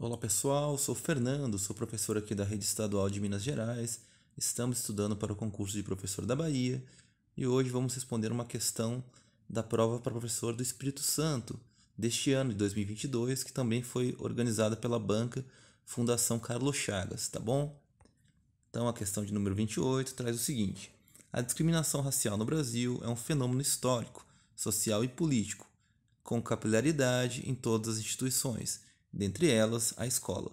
Olá pessoal, sou Fernando, sou professor aqui da Rede Estadual de Minas Gerais. Estamos estudando para o concurso de professor da Bahia e hoje vamos responder uma questão da prova para professor do Espírito Santo deste ano de 2022, que também foi organizada pela banca Fundação Carlos Chagas, tá bom? Então a questão de número 28 traz o seguinte: A discriminação racial no Brasil é um fenômeno histórico, social e político, com capilaridade em todas as instituições dentre elas a escola.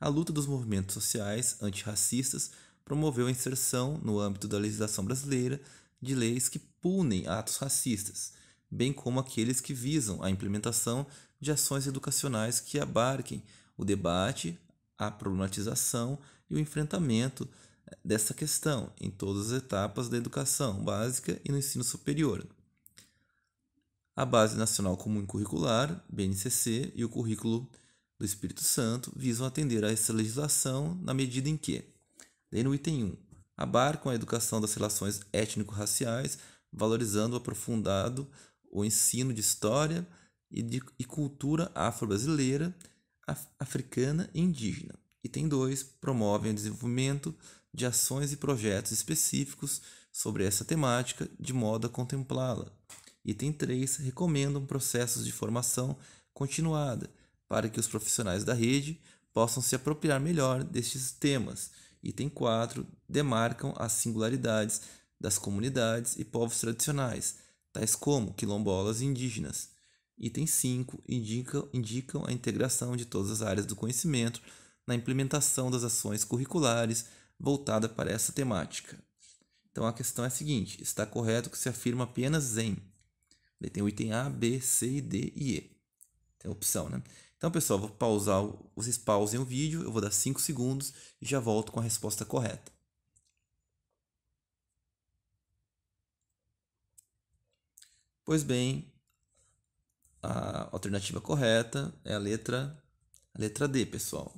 A luta dos movimentos sociais antirracistas promoveu a inserção, no âmbito da legislação brasileira, de leis que punem atos racistas, bem como aqueles que visam a implementação de ações educacionais que abarquem o debate, a problematização e o enfrentamento eh, dessa questão em todas as etapas da educação básica e no ensino superior. A Base Nacional Comum Curricular, BNCC, e o Currículo do Espírito Santo visam atender a essa legislação na medida em que, lei no item 1, abarcam a educação das relações étnico-raciais, valorizando o aprofundado o ensino de história e, de, e cultura afro-brasileira, af, africana e indígena. Item 2, promovem o desenvolvimento de ações e projetos específicos sobre essa temática, de modo a contemplá-la. Item 3, recomendam processos de formação continuada para que os profissionais da rede possam se apropriar melhor destes temas. Item 4 demarcam as singularidades das comunidades e povos tradicionais, tais como quilombolas e indígenas. Item 5 indicam, indicam a integração de todas as áreas do conhecimento na implementação das ações curriculares voltada para essa temática. Então a questão é a seguinte: está correto que se afirma apenas em. tem o item A, B, C, D e E. Tem a opção, né? Então, pessoal, vou pausar, vocês pausem o vídeo, eu vou dar 5 segundos e já volto com a resposta correta. Pois bem, a alternativa correta é a letra, a letra D, pessoal.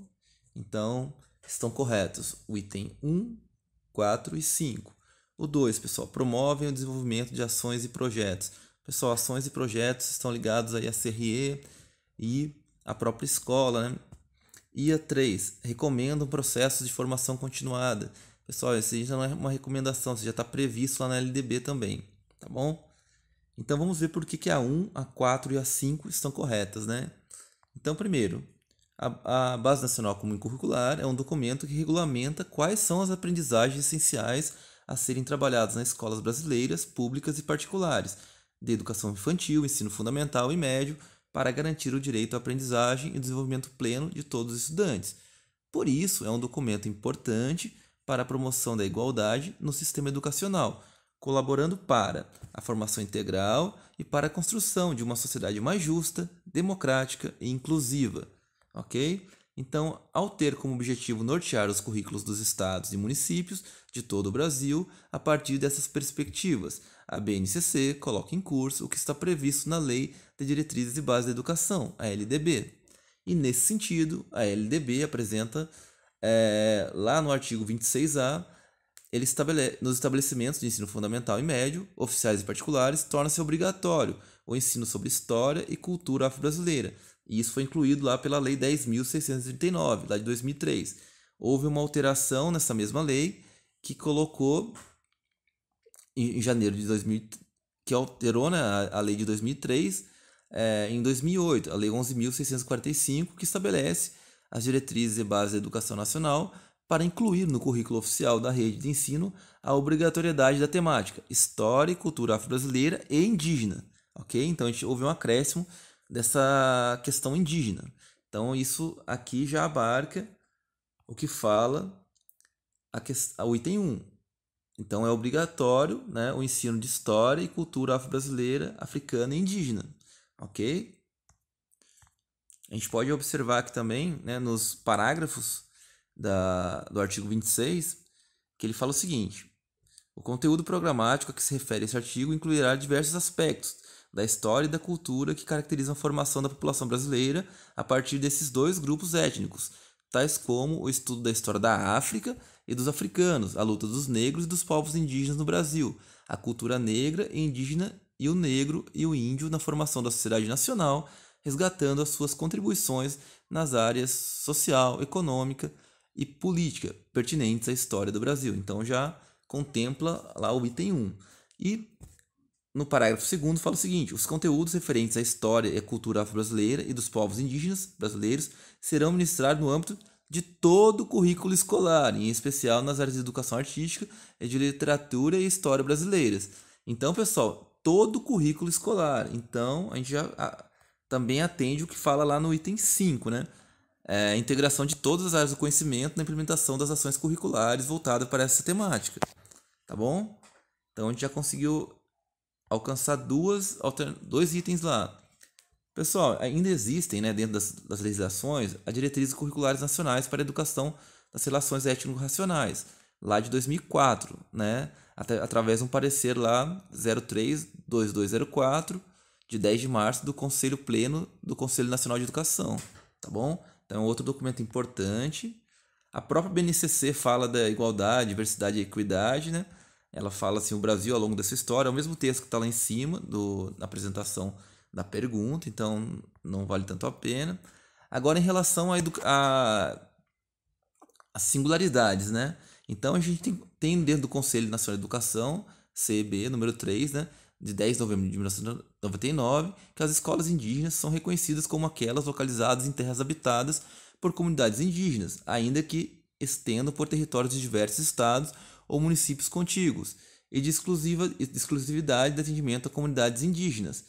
Então, estão corretos o item 1, 4 e 5. O 2, pessoal, promovem o desenvolvimento de ações e projetos. Pessoal, ações e projetos estão ligados aí a CRE e a própria escola. Né? IA 3, recomenda um processo de formação continuada. Pessoal, isso já não é uma recomendação, isso já está previsto lá na LDB também, tá bom? Então vamos ver por que, que a 1, a 4 e a 5 estão corretas, né? Então, primeiro, a, a Base Nacional Comum Curricular é um documento que regulamenta quais são as aprendizagens essenciais a serem trabalhadas nas escolas brasileiras, públicas e particulares, de educação infantil, ensino fundamental e médio, para garantir o direito à aprendizagem e desenvolvimento pleno de todos os estudantes. Por isso, é um documento importante para a promoção da igualdade no sistema educacional, colaborando para a formação integral e para a construção de uma sociedade mais justa, democrática e inclusiva. Ok? Então, ao ter como objetivo nortear os currículos dos estados e municípios de todo o Brasil a partir dessas perspectivas, a BNCC coloca em curso o que está previsto na Lei de Diretrizes e Bases da Educação, a LDB. E nesse sentido, a LDB apresenta, é, lá no artigo 26A, ele estabele nos estabelecimentos de ensino fundamental e médio, oficiais e particulares, torna-se obrigatório o ensino sobre história e cultura afro-brasileira. E isso foi incluído lá pela Lei 10.639, lá de 2003. Houve uma alteração nessa mesma lei que colocou em janeiro de 2000, que alterou né, a lei de 2003 é, eh, em 2008, a lei 11.645, que estabelece as diretrizes e bases da educação nacional para incluir no currículo oficial da rede de ensino a obrigatoriedade da temática história e cultura afro-brasileira e indígena, ok? Então a gente houve um acréscimo dessa questão indígena. Então isso aqui já abarca o que fala a a o item 1, então é obrigatório né, o ensino de história e cultura afro-brasileira, africana e indígena, ok? A gente pode observar que também né, nos parágrafos da, do artigo 26 que ele fala o seguinte: o conteúdo programático a que se refere esse artigo incluirá diversos aspectos da história e da cultura que caracterizam a formação da população brasileira a partir desses dois grupos étnicos, tais como o estudo da história da África e dos africanos, a luta dos negros e dos povos indígenas no Brasil, a cultura negra e indígena e o negro e o índio na formação da sociedade nacional, resgatando as suas contribuições nas áreas social, econômica e política pertinentes à história do Brasil. Então já contempla lá o item 1. E no parágrafo 2 fala o seguinte: os conteúdos referentes à história e à cultura afro-brasileira e dos povos indígenas brasileiros serão ministrados no âmbito de todo o currículo escolar, em especial nas áreas de educação artística e é de literatura e história brasileiras. Então, pessoal, todo o currículo escolar. Então, a gente já a, também atende o que fala lá no item 5, né? É, integração de todas as áreas do conhecimento na implementação das ações curriculares voltadas para essa temática. Tá bom? Então a gente já conseguiu alcançar duas, dois itens lá. Pessoal, ainda existem, né, dentro das, das legislações, as diretrizes curriculares nacionais para a educação das relações étnico-racionais, lá de 2004, né, até, através de um parecer lá 032204 de 10 de março do Conselho Pleno do Conselho Nacional de Educação, tá bom? Então, é outro documento importante. A própria BNCC fala da igualdade, diversidade e equidade, né? Ela fala assim, o Brasil ao longo dessa história, é o mesmo texto que está lá em cima do, na apresentação da pergunta, então não vale tanto a pena. Agora, em relação a, a, a singularidades, né? Então, a gente tem, tem dentro do Conselho Nacional de Educação, CEB, número 3, né? de 10 de novembro de 1999, que as escolas indígenas são reconhecidas como aquelas localizadas em terras habitadas por comunidades indígenas, ainda que estendam por territórios de diversos estados ou municípios contíguos, e de exclusiva, exclusividade de atendimento a comunidades indígenas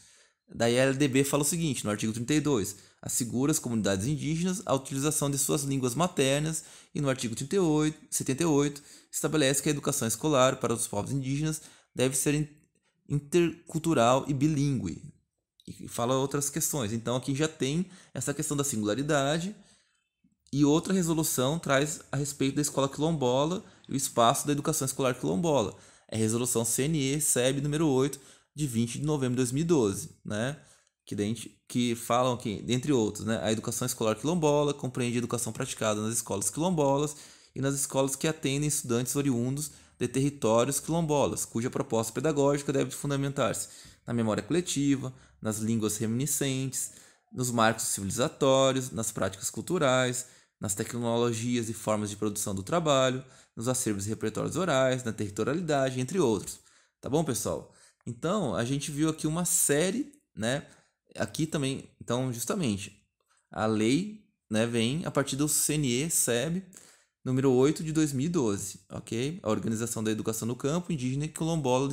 Daí a LDB fala o seguinte, no artigo 32, assegura às comunidades indígenas a utilização de suas línguas maternas e no artigo 38, 78 estabelece que a educação escolar para os povos indígenas deve ser intercultural e bilíngue. E fala outras questões. Então aqui já tem essa questão da singularidade e outra resolução traz a respeito da escola quilombola e o espaço da educação escolar quilombola. É a resolução CNE, SEB número 8, de 20 de novembro de 2012, né? Que, dente, que falam que, dentre outros, né, a educação escolar quilombola compreende a educação praticada nas escolas quilombolas e nas escolas que atendem estudantes oriundos de territórios quilombolas, cuja proposta pedagógica deve fundamentar-se na memória coletiva, nas línguas reminiscentes, nos marcos civilizatórios, nas práticas culturais, nas tecnologias e formas de produção do trabalho, nos acervos e repertórios orais, na territorialidade, entre outros. Tá bom, pessoal? Então, a gente viu aqui uma série, né? Aqui também, então, justamente, a lei né, vem a partir do CNE, SEB, número 8 de 2012, ok? A Organização da Educação no Campo Indígena e Quilombola.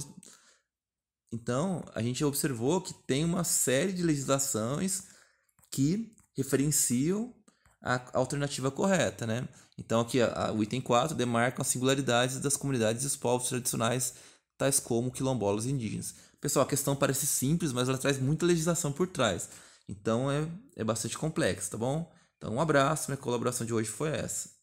Então, a gente observou que tem uma série de legislações que referenciam a alternativa correta, né? Então, aqui a, a, o item 4 demarca as singularidades das comunidades e os povos tradicionais tais como quilombolas indígenas. Pessoal, a questão parece simples, mas ela traz muita legislação por trás. Então é, é bastante complexo, tá bom? Então um abraço, minha colaboração de hoje foi essa.